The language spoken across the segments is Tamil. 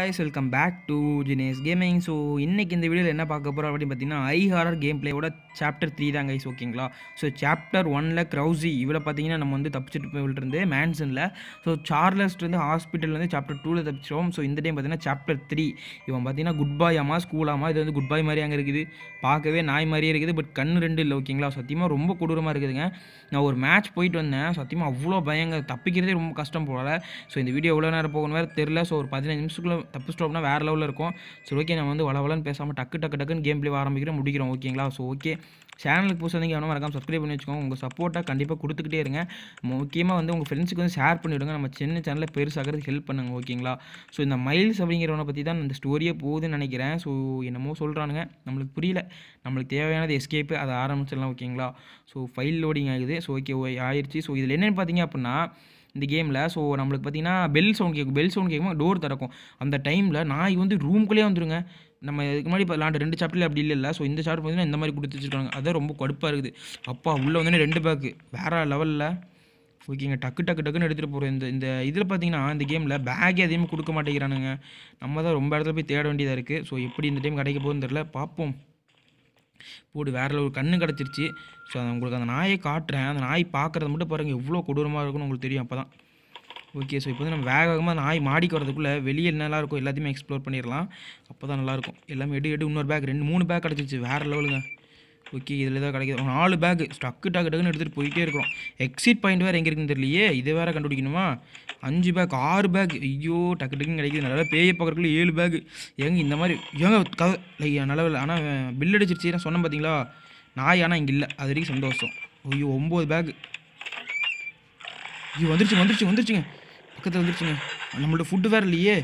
ஹாய்ஸ் welcome back to Jinesh gaming so இன்றைக்கி இந்த வீடியோவில் என்ன பார்க்க போகிறோம் அப்படின்னு பார்த்தீங்கன்னா ஐஹாரர் கேம் பிளேயோட சாப்டர் த்ரீ தான் கைஸ் ஓகேங்களா ஸோ சாப்டர் ஒனில் க்ரௌசி இவ்வளோ பார்த்தீங்கன்னா நம்ம வந்து தப்பிச்சிட்டு போயிட்டு மேன்சனில் ஸோ சார்லஸ்ட்லேருந்து வந்து சாப்டர் டூவில் தப்பிச்சிடுவோம் ஸோ இந்த டைம் பார்த்தீங்கன்னா சாப்டர் த்ரீ இவன் பார்த்தீங்கன்னா குட் பாய் ஆமா ஸ்கூல் ஆமா இது வந்து குட் பாய் மாதிரி அங்கே இருக்குது பார்க்கவே நாய் மாதிரியே இருக்குது பட் கண் ரெண்டு இல்லை ஓகேங்களா சத்தியமாக ரொம்ப கொடூரமாக இருக்குதுங்க நான் ஒரு மேட்ச் போயிட்டு வந்தேன் சத்தியமாக அவ்வளோ பயங்கர தப்பிக்கிறதே ரொம்ப கஷ்டம் போகல ஸோ இந்த வீடியோ எவ்வளோ நேரம் போகணும் வேறு தெரில ஸோ ஒரு பதினஞ்சு நிமிஷத்துக்குள்ளே தப்பு ஸ்டோப்னா வேறு லெவலில் இருக்கும் சரி ஓகே நம்ம வந்து வளவலன்னு பேசாமல் டக்கு டக்கு டக்குன்னு கேம் பிளே ஆரம்பிக்கிறோம் முடிக்கிறோம் ஓகேங்களா ஸோ ஓகே சேனலுக்கு புதுசாக நீங்கள் எவ்வளோ மறக்காமல் சப்ஸ்கிரைப் பண்ணி வச்சுக்கோங்க உங்கள் சப்போர்ட்டாக கண்டிப்பாக கொடுத்துக்கிட்டே இருங்க முக்கியமாக வந்து உங்கள் ஃப்ரெண்ட்ஸுக்கு வந்து ஷேர் பண்ணிவிடுங்க நம்ம சின்ன சேனலில் பெருசாகிறது ஹெல்ப் பண்ணுங்க ஓகேங்களா ஸோ இந்த மைல்ஸ் அப்படிங்கிறவனை பற்றி தான் இந்த ஸ்டோரியே போகுதுன்னு நினைக்கிறேன் ஸோ என்னமோ சொல்கிறானுங்க நம்மளுக்கு புரியல நம்மளுக்கு தேவையானது எஸ்கேப்பு அதை ஆரம்பிச்சிடலாம் ஓகேங்களா ஸோ ஃபைல் லோடிங் ஆகுது ஸோ ஓகே ஆயிடுச்சு ஸோ இதில் என்னென்னு பார்த்தீங்க அப்படின்னா இந்த கேமில் ஸோ நம்மளுக்கு பார்த்தீங்கன்னா பெல் சவுண்ட் கேட்கும் பெல் சவுண்ட் கேட்கும் டோர் திறக்கும் அந்த டைமில் நாய் வந்து ரூம்குள்ளேயே வந்துருங்க நம்ம இதுக்கு முன்னாடி இப்போ விளாண்ட ரெண்டு சாப்டரில் அப்படி இல்லை இல்லை ஸோ இந்த சாப்டர் பார்த்தீங்கன்னா இந்த மாதிரி கொடுத்து வச்சுருக்காங்க அதான் ரொம்ப கடுப்பாக இருக்குது அப்பா உள்ளே வந்தோடனே ரெண்டு பேக்கு வேறு லெவலில் ஓகேங்க டக்கு டக்கு டக்குன்னு எடுத்துகிட்டு போகிறோம் இந்த இந்த இதில் பார்த்தீங்கன்னா இந்த கேமில் பேக்கே அதிகமாக கொடுக்க மாட்டேங்கிறானுங்க நம்ம தான் ரொம்ப இடத்துல போய் தேட வேண்டியதாக இருக்குது ஸோ எப்படி இந்த டைம் கிடைக்க போகுதுன்னு தெரில பார்ப்போம் போடு வேற ஒரு கண்ணு கிடச்சிருச்சு ஸோ அதை உங்களுக்கு அந்த நாயை காட்டுறேன் அந்த நாய் பார்க்குறத மட்டும் பாருங்கள் எவ்வளோ கொடூரமாக இருக்குன்னு உங்களுக்கு தெரியும் அப்போ தான் ஓகே ஸோ இப்போ வந்து நம்ம வேக வேகமாக நாய் மாடிக்கு வரதுக்குள்ளே வெளியே என்னெல்லாம் இருக்கும் எல்லாத்தையுமே எக்ஸ்ப்ளோர் பண்ணிடலாம் அப்போ தான் நல்லாயிருக்கும் எல்லாமே எடு எடு இன்னொரு பேக் ரெண்டு மூணு பேக் கிடச்சிருச்சு வேறு லெவலுங்க ஓகே இதில் தான் கிடைக்கிது நாலு பேக் டக்கு டக்கு டக்குன்னு எடுத்துகிட்டு போயிட்டே இருக்கிறோம் எக்ஸிட் பாயிண்ட் வேறு எங்கே இருக்குன்னு தெரியலையே இதை வேறு கண்டுபிடிக்கணுமா அஞ்சு பேக் ஆறு பேக் ஐயோ டக்கு டக்குன்னு கிடைக்கிது நல்லா பேய பார்க்குறதுக்குள்ள ஏழு பேக் எங்க இந்த மாதிரி ஏங்க கதை ஐயா நல்லவில் ஆனால் பில் அடிச்சிருச்சு சொன்னேன் பார்த்தீங்களா நாய் ஆனால் இங்கே இல்லை அது வரைக்கும் சந்தோஷம் ஐயோ ஒம்பது பேக் ஐயோ வந்துருச்சு வந்துருச்சு வந்துருச்சுங்க பக்கத்தில் வந்துருச்சுங்க நம்மள்ட்ட ஃபுட்டு வேறு இல்லையே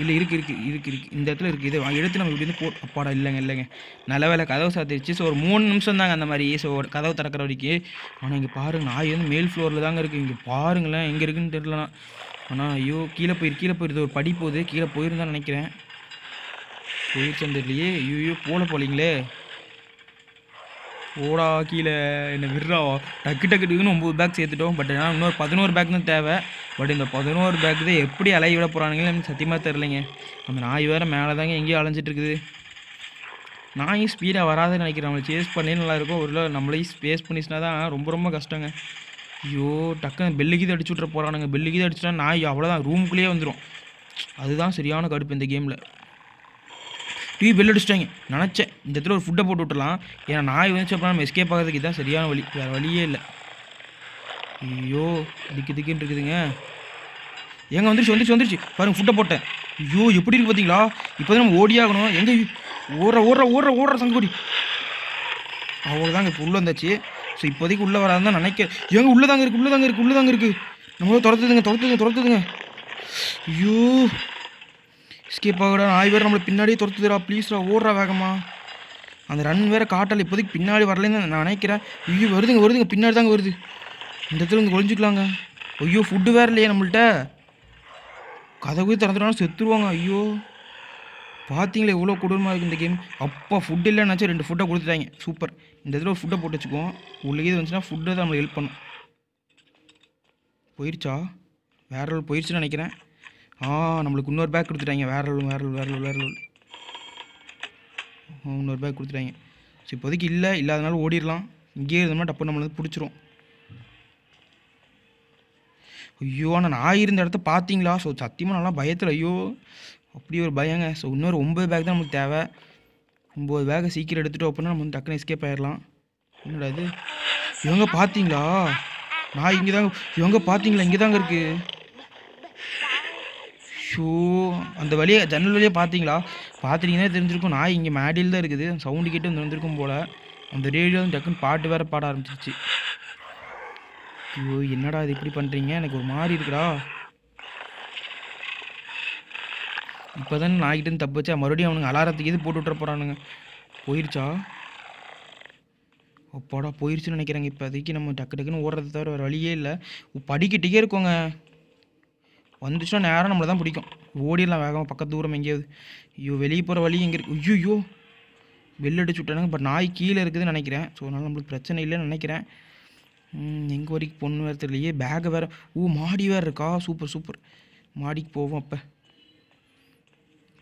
இல்லை இருக்கு இருக்கு இருக்கு இருக்கு இந்த இடத்துல இருக்குது இதை எடுத்து நம்ம இப்படி வந்து போட்டு அப்பாடா இல்லைங்க இல்லைங்க நல்ல வேலை கதவு சாத்திருச்சு ஸோ ஒரு மூணு நிமிஷம் தாங்க அந்த மாதிரி ஸோ ஒரு கதவு திறக்கிற வரைக்கும் ஆனால் இங்கே பாருங்கள் நாய் வந்து மேல் ஃப்ளோரில் தாங்க இருக்குது இங்கே பாருங்களேன் எங்கே இருக்குன்னு தெரிலண்ணா ஆனால் ஐயோ கீழே போயிரு கீழே போயிருது ஒரு படி போகுது கீழே போயிருந்தான்னு நினைக்கிறேன் போயிருச்சு தெரியலையே ஐயோ போல போலீங்களே ஓடா கீழே என்ன விடுறாவா டக்கு டக்கு டக்குன்னு ஒம்பது பேக் சேர்த்துட்டோம் பட் ஆனால் இன்னொரு பதினோரு பேக் தான் தேவை பட் இந்த பதினோரு பேக் தான் எப்படி அலைய விட போகிறானுங்களே எனக்கு சத்தியமாக தெரிலங்க அந்த நாய் வேறு மேலே தாங்க எங்கேயோ அலைஞ்சிட்டு இருக்குது நாயும் ஸ்பீடாக வராதுன்னு நினைக்கிறேன் நம்மளை சேஸ் பண்ணி நல்லாயிருக்கும் ஒரு நம்மளையும் ஸ்பேஸ் பண்ணிச்சுனா தான் ரொம்ப ரொம்ப கஷ்டங்க ஐயோ டக்குன்னு பெல்லுக்கு தான் அடிச்சு விட்ற போகிறானுங்க பெல்லுக்கு தான் அடிச்சுட்டா நாய் அவ்வளோதான் ரூமுக்குள்ளேயே வந்துடும் அதுதான் சரியான கடுப்பு இந்த கேமில் டிவி பெல் அடிச்சிட்டாங்க நினச்சேன் இந்த இடத்துல ஒரு ஃபுட்டை போட்டு விட்டுலாம் ஏன்னா நாய் வந்துச்சு அப்புறம் நம்ம எஸ்கேப் ஆகிறதுக்கு தான் சரியான வழி வேறு வழியே இல்லை ஐயோ திக்கு திக்கின்னு இருக்குதுங்க எங்கே வந்துருச்சு வந்துருச்சு வந்துருச்சு பாருங்க ஃபுட்டை போட்டேன் ஐயோ எப்படி இருக்குது பார்த்தீங்களா இப்போ தான் நம்ம ஓடியாகணும் எங்கே ஓடுற ஓடுற ஓடுற ஓடுற சங்கோடி அவ்வளோதாங்க இப்போ உள்ளே வந்தாச்சு ஸோ இப்போதைக்கு உள்ளே வராது தான் நினைக்கிறேன் எங்கே உள்ளே தாங்க இருக்குது உள்ளே தாங்க இருக்குது உள்ளே தாங்க இருக்குது நம்மளும் துரத்துதுங்க துரத்துதுங்க துரத்துதுங்க ஐயோ ஸ்கிப் ஆகுடா நாய் வேறு நம்மளை பின்னாடியே துரத்துதுடா ப்ளீஸ்டா ஓடுறா வேகமா அந்த ரன் வேறு காட்டால் இப்போதைக்கு பின்னாடி வரலன்னு நான் நினைக்கிறேன் ஐயோ வருதுங்க வருதுங்க பின்னாடி தாங்க வருது இந்த இடத்துல வந்து ஒழிஞ்சிக்கலாங்க ஐயோ ஃபுட்டு வேறு இல்லையே நம்மள்கிட்ட கதவு திறந்துடுவாங்க செத்துருவாங்க ஐயோ பார்த்தீங்களே எவ்வளோ கொடூரமாக இருக்குது இந்த கேம் அப்பா ஃபுட் இல்லைன்னாச்சும் ரெண்டு ஃபுட்டாக கொடுத்துட்டாங்க சூப்பர் இந்த இதில் ஒரு ஃபுட்டை போட்டு வச்சுக்குவோம் உள்ளே வந்துச்சுன்னா ஃபுட்டை தான் நம்மளுக்கு ஹெல்ப் பண்ணும் போயிடுச்சா வேற போயிடுச்சுன்னு நினைக்கிறேன் ஆ நம்மளுக்கு இன்னொரு பேக் கொடுத்துட்டாங்க வேற லெவல் வேற லோல் வேற லோல் வேற லோல் இன்னொரு பேக் கொடுத்துட்டாங்க ஸோ இப்போதைக்கு இல்லை இல்லாதனால ஓடிடலாம் இங்கேயே இருந்தோம்னா டப்பு நம்மளை பிடிச்சிரும் ஐயோ ஆனால் நான் இருந்த இடத்த பார்த்தீங்களா ஸோ சத்தியமாக நல்லா பயத்தில் ஐயோ அப்படி ஒரு பயங்க ஸோ இன்னொரு ஒம்பது பேக் தான் நமக்கு தேவை ஒம்பது பேக்கை சீக்கிரம் எடுத்துகிட்டு அப்படின்னா நம்ம வந்து டக்குனு எஸ்கேப் ஆயிடலாம் என்னடா இது இவங்க பார்த்தீங்களா நான் இங்கே தாங்க இவங்க பார்த்தீங்களா இங்கே தாங்க இருக்குது ஷூ அந்த வழியே ஜன்னல் வழியே பார்த்தீங்களா பார்த்துட்டிங்கன்னா தெரிஞ்சிருக்கும் நான் இங்கே மேடியில் தான் இருக்குது சவுண்டு கேட்டு தெரிஞ்சிருக்கும் போல் அந்த ரேடியோ டக்குன்னு பாட்டு வேறு பாட ஆரம்பிச்சிருச்சு ஐயோ என்னடா இது இப்படி பண்ணுறீங்க எனக்கு ஒரு மாதிரி இருக்குடா இப்போ தான் நாய்கிட்டேருந்து தப்பிச்சா மறுபடியும் அவனுங்க அலாரத்துக்கு எது போட்டு விட்ற போகிறானுங்க போயிருச்சா அப்பாடா போயிருச்சுன்னு நினைக்கிறாங்க இப்போதைக்கு நம்ம டக்கு டக்குன்னு ஓடுறது தவிர வேறு வழியே இல்லை படிக்கட்டுக்கே இருக்கோங்க வந்துச்சுன்னா நேரம் நம்மளை தான் பிடிக்கும் ஓடிடலாம் வேகமாக பக்கத்து தூரம் எங்கேயாவது ஐயோ வெளியே போகிற வழி எங்கே இருக்குது ஐயோ வெள்ளடிச்சு விட்டானுங்க பட் நாய் கீழே இருக்குதுன்னு நினைக்கிறேன் ஸோ அதனால் நம்மளுக்கு பிரச்சனை இல்லைன்னு நினைக்கிறேன் எங்கள் வரைக்கும் பொண்ணு வேறு தெரியலையே பேகை வேறு ஓ மாடி வேறு இருக்கா சூப்பர் சூப்பர் மாடிக்கு போவோம் அப்போ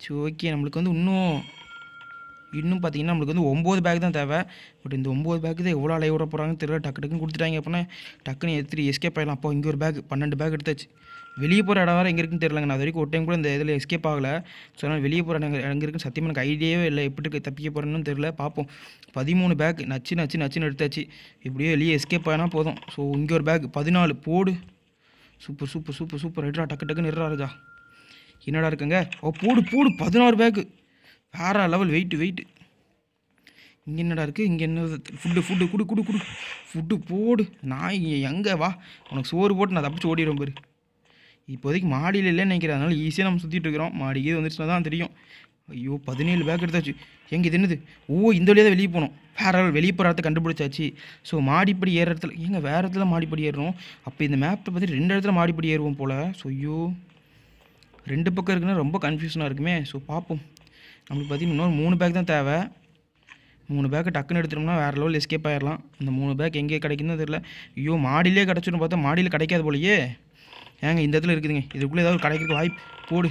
சரி ஓகே நம்மளுக்கு வந்து இன்னும் இன்னும் பார்த்தீங்கன்னா நம்மளுக்கு வந்து ஒம்பது பேக் தான் தேவை பட் இந்த ஒம்பது பேக்கு தான் எவ்வளோ அலைய விட போகிறாங்கன்னு தெரியல டக்கு டக்குன்னு கொடுத்துட்டாங்க அப்படின்னா டக்குன்னு எடுத்துகிட்டு எஸ்கேப் ஆகிடலாம் அப்போ இங்கே ஒரு பேக் பன்னெண்டு பேக் எடுத்தாச்சு வெளியே போகிற இடம் வேறு எங்கே இருக்குன்னு தெரிலங்க நான் அது வரைக்கும் ஒரு டைம் கூட இந்த இதில் எஸ்கேப் ஆகலை ஸோ அதனால் வெளியே போகிற இடம் எங்கே இருக்குன்னு சத்தியமாக எனக்கு ஐடியாவே இல்லை எப்படி இருக்கு தப்பிக்க போகிறேன்னு தெரில பார்ப்போம் பதிமூணு பேக் நச்சு நச்சு நச்சுன்னு எடுத்தாச்சு இப்படியே வெளியே எஸ்கேப் ஆகினா போதும் ஸோ இங்கே ஒரு பேக் பதினாலு போடு சூப்பர் சூப்பர் சூப்பர் சூப்பர் எடுறா டக்கு டக்குன்னு நிறா இருக்கா என்னடா இருக்குங்க ஓ போடு போடு பதினாறு பேக்கு வேறு லெவல் வெயிட்டு வெயிட்டு இங்கே என்னடா இருக்குது இங்கே என்ன ஃபுட்டு ஃபுட்டு குடு குடு குடு ஃபுட்டு போடு நான் எங்கே வா உனக்கு சோறு போட்டு நான் தப்பிச்சு ஓடிடுவேன் பாரு இப்போதைக்கு மாடியில் இல்லைன்னு நினைக்கிறேன் அதனால் ஈஸியாக நம்ம சுற்றிட்டு இருக்கிறோம் மாடிக்கே வந்துருச்சுன்னா தான் தெரியும் ஐயோ பதினேழு பேக் எடுத்தாச்சு எங்கே இது என்னது ஓ இந்த வழியாக தான் வெளியே போனோம் வேறு வெளியே போகிற இடத்த கண்டுபிடிச்சாச்சு ஸோ மாடிப்படி ஏற இடத்துல எங்கே வேறு இடத்துல மாடிப்படி ஏறுறோம் அப்போ இந்த மேப்பை பற்றி ரெண்டு இடத்துல மாடிப்படி ஏறுவோம் போல் ஸோ ஐயோ ரெண்டு பக்கம் இருக்குன்னா ரொம்ப கன்ஃபியூஷனாக இருக்குமே ஸோ பார்ப்போம் நம்மளுக்கு பார்த்தீங்கன்னா இன்னொரு மூணு பேக் தான் தேவை மூணு பேக்கை டக்குன்னு எடுத்துட்டோம்னா வேறு லெவலில் எஸ்கேப் ஆயிடலாம் அந்த மூணு பேக் எங்கே கிடைக்குன்னு தெரியல ஐயோ மாடியிலே கிடச்சுன்னு பார்த்தா மாடியில் கிடைக்காது போலையே ஏங்க இந்த இடத்துல இருக்குதுங்க இதுக்குள்ளே ஏதாவது கிடைக்கிறதுக்கு வாய்ப்பு போடு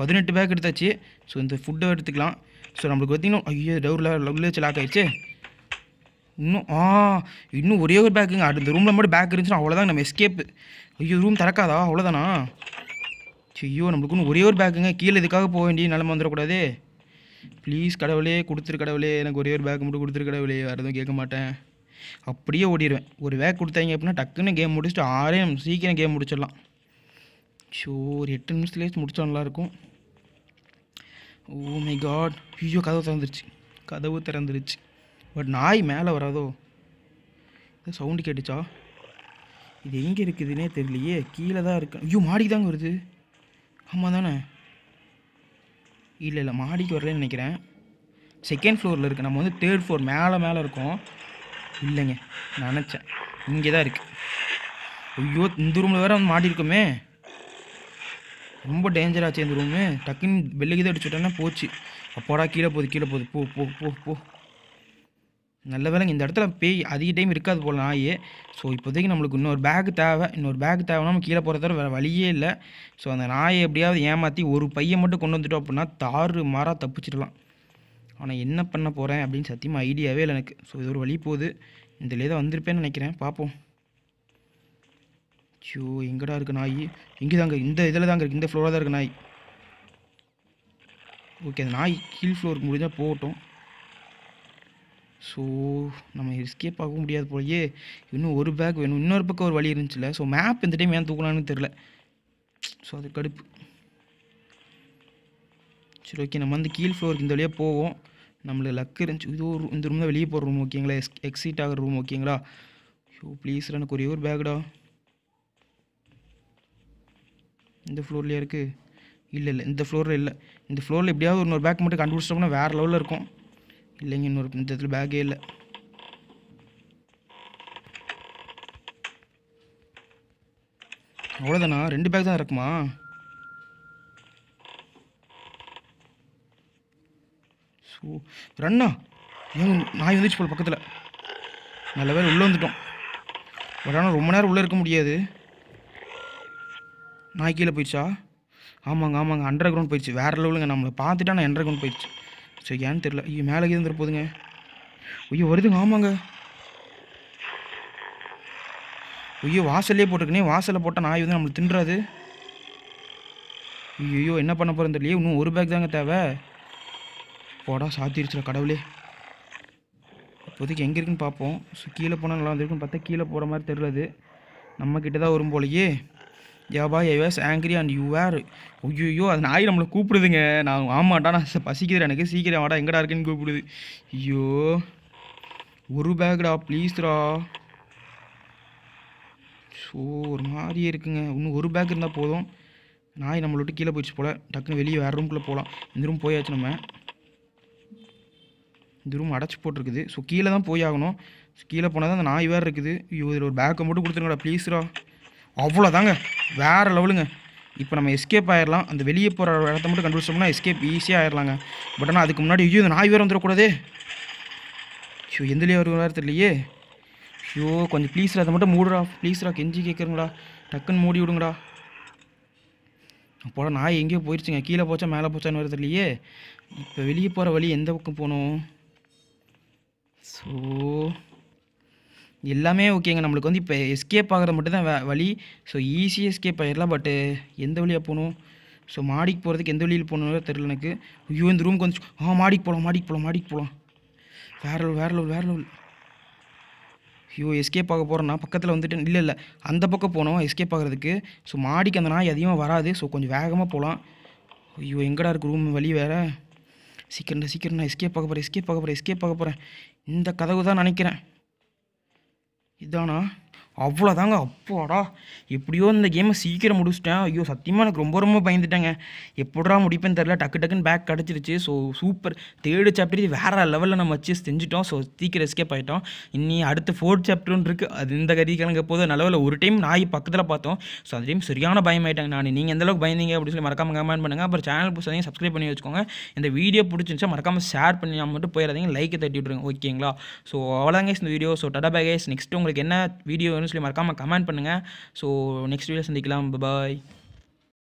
பதினெட்டு பேக் எடுத்தாச்சு ஸோ இந்த ஃபுட்டை எடுத்துக்கலாம் ஸோ நம்மளுக்கு பார்த்தீங்கன்னா ஐயோ டவுரில் உள்ளே லாக் ஆகிடுச்சு இன்னும் ஆ இன்னும் ஒரே ஒரு பேக்குங்க அடுத்த ரூமில் மட்டும் பேக் இருந்துச்சுன்னா அவ்வளோதான் நம்ம எஸ்கேப்பு ஐயோ ரூம் திறக்காதா அவ்வளோதானா ஐயோ நம்மளுக்கு இன்னும் ஒரே ஒரு பேக்குங்க கீழே இதுக்காக போக வேண்டிய நிலம வந்துடக்கூடாது ப்ளீஸ் கடவுளே கொடுத்துரு கடவுளே எனக்கு ஒரே ஒரு பேக் மட்டும் கொடுத்துரு கடவுளே வேறு எதுவும் கேட்க மாட்டேன் அப்படியே ஓடிடுவேன் ஒரு வேக் கொடுத்தாங்க அப்படின்னா டக்குன்னு கேம் முடிச்சுட்டு ஆறே சீக்கிரம் கேம் முடிச்சிடலாம் ஷோ ஒரு எட்டு நிமிஷத்துலேயே முடிச்சா நல்லாயிருக்கும் ஓ மை காட் ஐயோ கதவு திறந்துருச்சு கதவு திறந்துருச்சு பட் நாய் மேலே வராதோ இது சவுண்டு கேட்டுச்சா இது எங்கே இருக்குதுன்னே தெரியலையே கீழே தான் இருக்கு ஐயோ மாடிக்கு தாங்க வருது ஆமாம் தானே இல்லை இல்லை மாடிக்கு வரலன்னு நினைக்கிறேன் செகண்ட் ஃப்ளோரில் இருக்குது நம்ம வந்து தேர்ட் ஃப்ளோர் மேலே மேலே இருக்கோம் இல்லைங்க நினச்சேன் இங்கே தான் இருக்குது ஐயோ இந்த ரூமில் வேறு வந்து மாட்டிருக்கோமே ரொம்ப டேஞ்சராச்சு இந்த ரூமு டக்குன்னு வெளியே தான் அடிச்சுட்டோன்னா போச்சு அப்போடா கீழே போகுது கீழே போகுது போ போ போ போ நல்ல வேலைங்க இந்த இடத்துல பேய் அதிக டைம் இருக்காது போல நாயே ஸோ இப்போதைக்கு நம்மளுக்கு இன்னொரு பேக் தேவை இன்னொரு பேக் தேவைன்னா நம்ம கீழே போகிறத வேறு வழியே இல்லை ஸோ அந்த நாயை எப்படியாவது ஏமாற்றி ஒரு பையன் மட்டும் கொண்டு வந்துட்டோம் அப்படின்னா தாறு மாறாக தப்பிச்சிடலாம் ஆனால் என்ன பண்ண போகிறேன் அப்படின்னு சத்தியமாக ஐடியாவே இல்லை எனக்கு ஸோ இது ஒரு வழி போகுது இந்த தான் வந்திருப்பேன்னு நினைக்கிறேன் பார்ப்போம் ஷோ எங்கடா இருக்குது நாய் இங்கே தாங்க இந்த இதில் தாங்க இருக்குது இந்த ஃப்ளோராக தான் இருக்குது நாய் ஓகே அந்த நாய் கீழ் ஃப்ளோருக்கு முடிஞ்சால் போகட்டும் ஸோ நம்ம ரிஸ்கே பார்க்க முடியாது போலயே இன்னும் ஒரு பேக் வேணும் இன்னொரு பக்கம் ஒரு வழி இருந்துச்சுல ஸோ மேப் இந்த டைம் ஏன் தூக்கலான்னு தெரில ஸோ அது கடுப்பு சரி ஓகே நம்ம வந்து கீழ் ஃப்ளோருக்கு இந்த வழியாக போவோம் நம்மளுக்கு லக்கு இருந்துச்சு இது ஒரு இந்த ரூம் தான் வெளியே போகிற ரூம் ஓகேங்களா எக்ஸ் எக்ஸிட் ஆகிற ரூம் ஓகேங்களா ஐயோ ப்ளீஸ்ரா எனக்கு ஒரே ஒரு பேக்டா இந்த ஃப்ளோர்லேயே இருக்குது இல்லை இல்லை இந்த ஃப்ளோரில் இல்லை இந்த ஃப்ளோரில் எப்படியாவது இன்னொரு பேக் மட்டும் கண்டுபிடிச்சிட்டோம்னா வேறு லெவலில் இருக்கும் இல்லைங்க இன்னொரு இந்த இடத்துல பேக்கே இல்லை அவ்வளோதானா ரெண்டு பேக் தான் இருக்குமா ஸோ ரண்ணா ஏன் நாய் வந்துச்சு போல் பக்கத்தில் நல்ல வேலை உள்ளே வந்துட்டோம் பட் ஆனால் ரொம்ப நேரம் உள்ளே இருக்க முடியாது நாய் கீழே போயிடுச்சா ஆமாங்க ஆமாங்க அண்டர் கிரவுண்ட் போயிடுச்சு வேறு லெவலுங்க நம்மளை பார்த்துட்டா நான் அண்டர் கிரவுண்ட் போயிடுச்சு சரி ஏன்னு தெரில ஐயோ மேலே இருந்துட்டு போதுங்க ஐயோ வருதுங்க ஆமாங்க ஐயோ வாசல்லே போட்டிருக்கனே வாசலில் போட்டால் நாய் வந்து நம்மளுக்கு தின்றாது ஐயோ என்ன பண்ண போகிறேன் தெரியலையே இன்னும் ஒரு பேக் தாங்க தேவை போடா சாத்திருச்சுல கடவுளே இப்போதைக்கு எங்கே இருக்குன்னு பார்ப்போம் ஸோ கீழே போனால் நல்லா வந்துருக்குன்னு பார்த்தா கீழே போகிற மாதிரி தெரியாது நம்மக்கிட்ட தான் வரும் போலையே யாபா I was angry and you are ஐயோயோ அது நாய் நம்மளை கூப்பிடுதுங்க நான் ஆமாட்டா நான் பசிக்குது எனக்கு சீக்கிரம் வாடா எங்கடா இருக்குன்னு கூப்பிடுது ஐயோ ஒரு பேக்டா ப்ளீஸ்ரா ஸோ ஒரு மாதிரியே இருக்குங்க இன்னும் ஒரு பேக் இருந்தால் போதும் நாய் நம்மளோட்டு விட்டு கீழே போயிடுச்சு போல் டக்குன்னு வெளியே வேறு ரூம்குள்ளே போகலாம் இந்த ரூம் போயாச்சு நம்ம இந்த ரூம் அடைச்சி போட்டிருக்குது ஸோ கீழே தான் போய் ஆகணும் கீழே போனால் தான் அந்த நாய் வேறு இருக்குது ஐயோ இதில் ஒரு பேக்கை மட்டும் கொடுத்துருங்கடா ப்ளீஸ்ரா அவ்வளோதாங்க வேறு லெவலுங்க இப்போ நம்ம எஸ்கேப் ஆயிடலாம் அந்த வெளியே போகிற இடத்த மட்டும் கண்டுபிடிச்சோம்னா எஸ்கேப் ஈஸியாக ஆயிடலாங்க பட் ஆனால் அதுக்கு முன்னாடி ஐயோ இந்த நாய் வேறு வந்துடக்கூடாதே ஐயோ எந்தலேயே வரும் வேறு தெரியலையே ஐயோ கொஞ்சம் ப்ளீஸ்ரா அதை மட்டும் மூடுறா ப்ளீஸ்ரா கெஞ்சி கேட்குறங்களா டக்குன்னு மூடி விடுங்கடா அப்போ நாய் எங்கேயோ போயிடுச்சுங்க கீழே போச்சா மேலே போச்சான்னு வேறு தெரியலையே இப்போ வெளியே போகிற வழி எந்த பக்கம் போகணும் ஸோ எல்லாமே ஓகேங்க நம்மளுக்கு வந்து இப்போ எஸ்கேப் ஆகிறது மட்டும் தான் வழி ஸோ ஈஸியாக எஸ்கேப் ஆகிடலாம் பட்டு எந்த வழியாக போகணும் ஸோ மாடிக்கு போகிறதுக்கு எந்த வழியில் போகணும் தெரில எனக்கு ஐயோ இந்த ரூமுக்கு வந்து ஆ மாடிக்கு போகலாம் மாடிக்கு போகலாம் மாடிக்கு போகலாம் வேறு லெவல் வேறு லெவல் வேறு லெவல் ஐயோ எஸ்கேப் ஆக போகிறேன்னா பக்கத்தில் வந்துட்டு இல்லை இல்லை அந்த பக்கம் போனோம் எஸ்கேப் ஆகிறதுக்கு ஸோ மாடிக்கு அந்த நாய் அதிகமாக வராது ஸோ கொஞ்சம் வேகமாக போகலாம் ஐயோ எங்கடா இருக்குது ரூம் வழி வேறு சீக்கிரம் சீக்கிரம் நான் எஸ்கேப் பார்க்க போகிறேன் எஸ்கேப் பார்க்க போகிறேன் எஸ்கேப் பார்க்க போகிறேன் இந்த கதவு தான் நினைக்கிறேன் இதானா அவ்வளோதாங்க அப்போடா எப்படியோ இந்த கேமை சீக்கிரம் முடிச்சிட்டேன் ஐயோ சத்தியமாக எனக்கு ரொம்ப ரொம்ப பயந்துட்டேங்க எப்படா முடிப்பேன்னு தெரில டக்கு டக்குன்னு பேக் கிடச்சிருச்சு ஸோ சூப்பர் தேர்டு சாப்டர் இது வேறு லெவலில் நம்ம வச்சு செஞ்சுட்டோம் ஸோ சீக்கிரம் எஸ்கேப் ஆகிட்டோம் இனி அடுத்து ஃபோர்த் சாப்டர்னு இருக்குது அது இந்த கதி கிழங்க போது நல்லவில் ஒரு டைம் நாய் பக்கத்தில் பார்த்தோம் ஸோ அந்த டைம் சரியான பயம் ஆகிட்டாங்க நான் நீங்கள் எந்தளவுக்கு பயந்தீங்க அப்படின்னு சொல்லி மறக்காமல் கமெண்ட் பண்ணுங்கள் அப்புறம் சேனல் புதுசாக சப்ஸ்கிரைப் பண்ணி வச்சுக்கோங்க இந்த வீடியோ பிடிச்சிருந்துச்சா மறக்காமல் ஷேர் பண்ணி நான் மட்டும் போயிடாதீங்க லைக்கை தட்டி விட்ருங்க ஓகேங்களா ஸோ அவ்வளோதாங்க இந்த வீடியோ ஸோ டடா பேகேஸ் நெக்ஸ்ட் உங்களுக்கு என்ன வீடியோ சொல்லி மறக்காமல் கமெண்ட் பண்ணுங்கள் ஸோ நெக்ஸ்ட் வீடியோ சந்திக்கலாம் பாய்